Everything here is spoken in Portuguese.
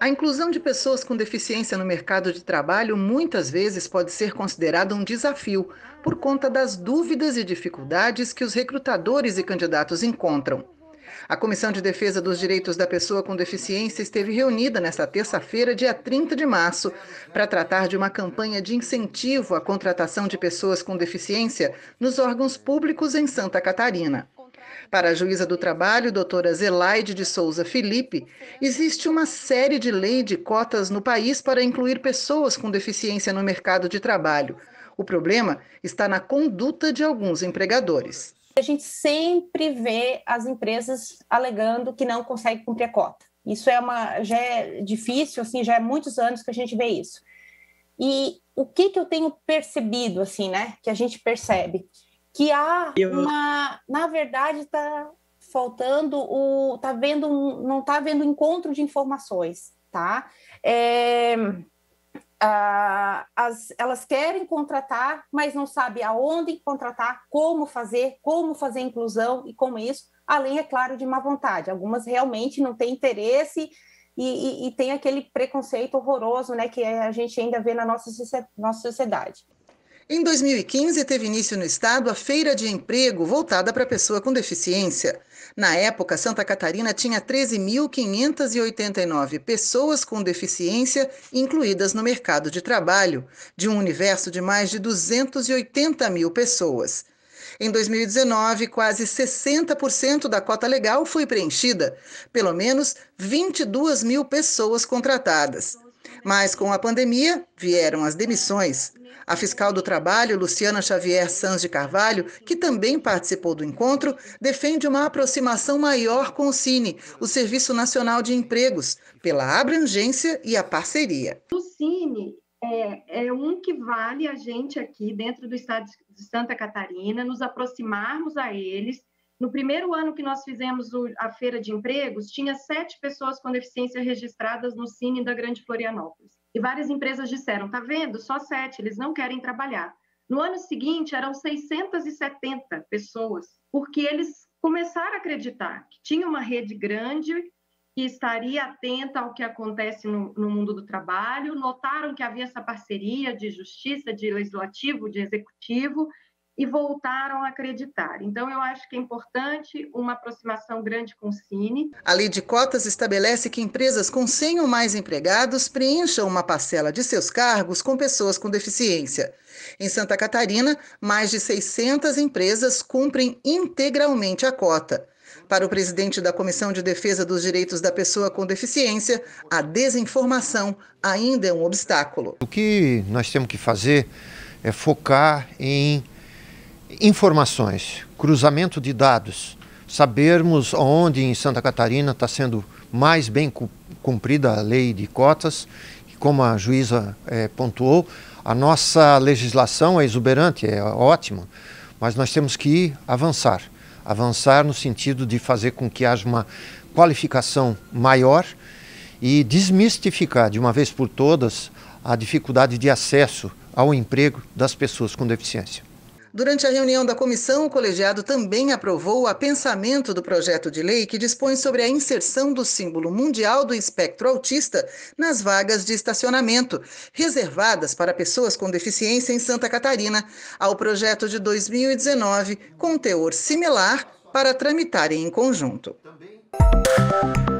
A inclusão de pessoas com deficiência no mercado de trabalho muitas vezes pode ser considerada um desafio por conta das dúvidas e dificuldades que os recrutadores e candidatos encontram. A Comissão de Defesa dos Direitos da Pessoa com Deficiência esteve reunida nesta terça-feira, dia 30 de março, para tratar de uma campanha de incentivo à contratação de pessoas com deficiência nos órgãos públicos em Santa Catarina. Para a juíza do trabalho, doutora Zelaide de Souza Felipe, existe uma série de lei de cotas no país para incluir pessoas com deficiência no mercado de trabalho. O problema está na conduta de alguns empregadores. A gente sempre vê as empresas alegando que não consegue cumprir a cota. Isso é uma já é difícil, assim, já é muitos anos que a gente vê isso. E o que que eu tenho percebido assim, né? Que a gente percebe que há eu... uma, na verdade, está faltando o, tá vendo, não está vendo encontro de informações, tá? É, ah, as, elas querem contratar, mas não sabem aonde contratar, como fazer, como fazer inclusão e como isso, além, é claro, de má vontade. Algumas realmente não têm interesse e, e, e tem aquele preconceito horroroso né, que a gente ainda vê na nossa, nossa sociedade. Em 2015, teve início no estado a Feira de Emprego, voltada para a pessoa com deficiência. Na época, Santa Catarina tinha 13.589 pessoas com deficiência incluídas no mercado de trabalho, de um universo de mais de 280 mil pessoas. Em 2019, quase 60% da cota legal foi preenchida, pelo menos 22 mil pessoas contratadas. Mas com a pandemia vieram as demissões. A fiscal do trabalho, Luciana Xavier Sanz de Carvalho, que também participou do encontro, defende uma aproximação maior com o Cine, o Serviço Nacional de Empregos, pela abrangência e a parceria. O Cine é, é um que vale a gente aqui dentro do estado de Santa Catarina, nos aproximarmos a eles no primeiro ano que nós fizemos o, a feira de empregos, tinha sete pessoas com deficiência registradas no Cine da Grande Florianópolis. E várias empresas disseram: tá vendo? Só sete, eles não querem trabalhar. No ano seguinte, eram 670 pessoas, porque eles começaram a acreditar que tinha uma rede grande que estaria atenta ao que acontece no, no, mundo do trabalho, notaram que havia essa parceria de justiça, de legislativo, de executivo, e voltaram a acreditar. Então, eu acho que é importante uma aproximação grande com o Cine. A lei de cotas estabelece que empresas com 100 ou mais empregados preencham uma parcela de seus cargos com pessoas com deficiência. Em Santa Catarina, mais de 600 empresas cumprem integralmente a cota. Para o presidente da Comissão de Defesa dos Direitos da Pessoa com Deficiência, a desinformação ainda é um obstáculo. O que nós temos que fazer é focar em informações, cruzamento de dados, sabermos onde em Santa Catarina está sendo mais bem cumprida a lei de cotas, como a juíza é, pontuou, a nossa legislação é exuberante, é ótima, mas nós temos que avançar avançar no sentido de fazer com que haja uma qualificação maior e desmistificar de uma vez por todas a dificuldade de acesso ao emprego das pessoas com deficiência. Durante a reunião da comissão, o colegiado também aprovou o apensamento do projeto de lei que dispõe sobre a inserção do símbolo mundial do espectro autista nas vagas de estacionamento reservadas para pessoas com deficiência em Santa Catarina, ao projeto de 2019 com teor similar para tramitarem em conjunto. Também...